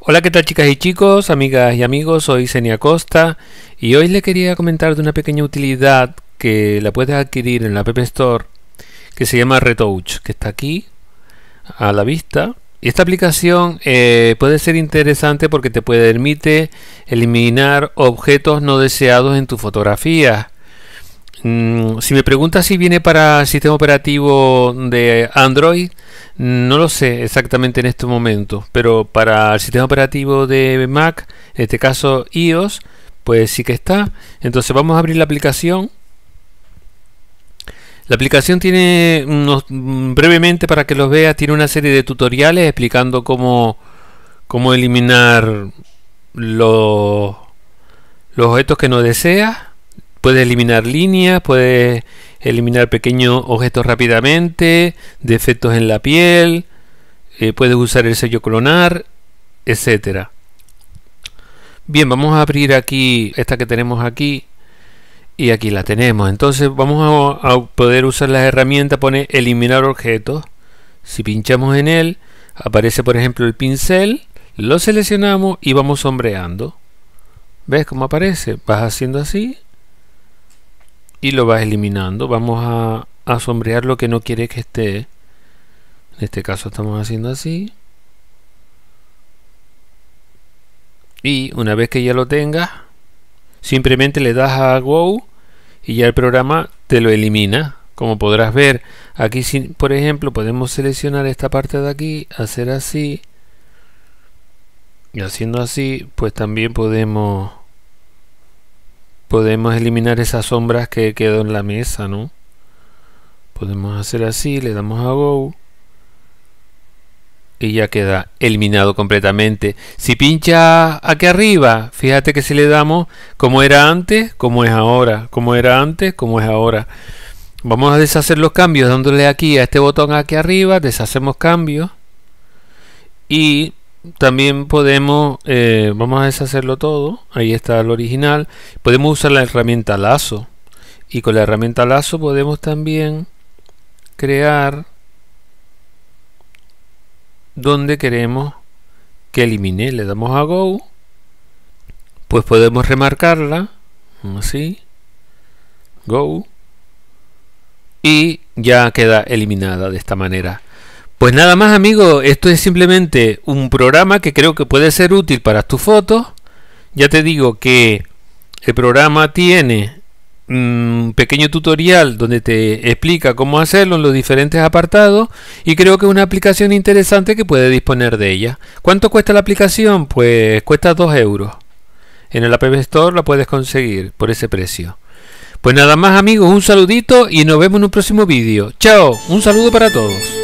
Hola, ¿qué tal chicas y chicos, amigas y amigos? Soy Senia Costa y hoy les quería comentar de una pequeña utilidad que la puedes adquirir en la App Store que se llama Retouch, que está aquí a la vista. Y esta aplicación eh, puede ser interesante porque te permite eliminar objetos no deseados en tu fotografía. Mm, si me preguntas si viene para sistema operativo de Android, no lo sé exactamente en este momento, pero para el sistema operativo de Mac, en este caso iOS, pues sí que está. Entonces vamos a abrir la aplicación. La aplicación tiene, mm, brevemente para que los veas, tiene una serie de tutoriales explicando cómo, eliminar los, los objetos que no deseas puede eliminar líneas, puede eliminar pequeños objetos rápidamente, defectos en la piel, eh, puedes usar el sello clonar, etcétera. Bien, vamos a abrir aquí esta que tenemos aquí y aquí la tenemos. Entonces vamos a, poder usar la herramienta, pone eliminar objetos. Si pinchamos en él, aparece por ejemplo el pincel, lo seleccionamos y vamos sombreando. ¿Ves cómo aparece? Vas haciendo así y lo vas eliminando. Vamos a, sombrear lo que no quiere que esté. En este caso estamos haciendo así. Y una vez que ya lo tengas, simplemente le das a Go y ya el programa te lo elimina. Como podrás ver, aquí por ejemplo podemos seleccionar esta parte de aquí, hacer así. Y haciendo así, pues también podemos podemos eliminar esas sombras que quedó en la mesa, ¿no? Podemos hacer así, le damos a Go. Y ya queda eliminado completamente. Si pincha aquí arriba, fíjate que si le damos como era antes, como es ahora, como era antes, como es ahora. Vamos a deshacer los cambios dándole aquí a este botón aquí arriba, deshacemos cambios. Y también podemos, eh, vamos a deshacerlo todo, ahí está el original, podemos usar la herramienta lazo y con la herramienta lazo podemos también crear donde queremos que elimine, le damos a go, pues podemos remarcarla, así, go, y ya queda eliminada de esta manera. Pues nada más amigos, esto es simplemente un programa que creo que puede ser útil para tus fotos. Ya te digo que el programa tiene un mm, pequeño tutorial donde te explica cómo hacerlo en los diferentes apartados y creo que es una aplicación interesante que puede disponer de ella. ¿Cuánto cuesta la aplicación? Pues cuesta 2 euros. En el App Store la puedes conseguir por ese precio. Pues nada más amigos, un saludito y nos vemos en un próximo vídeo. Chao, un saludo para todos.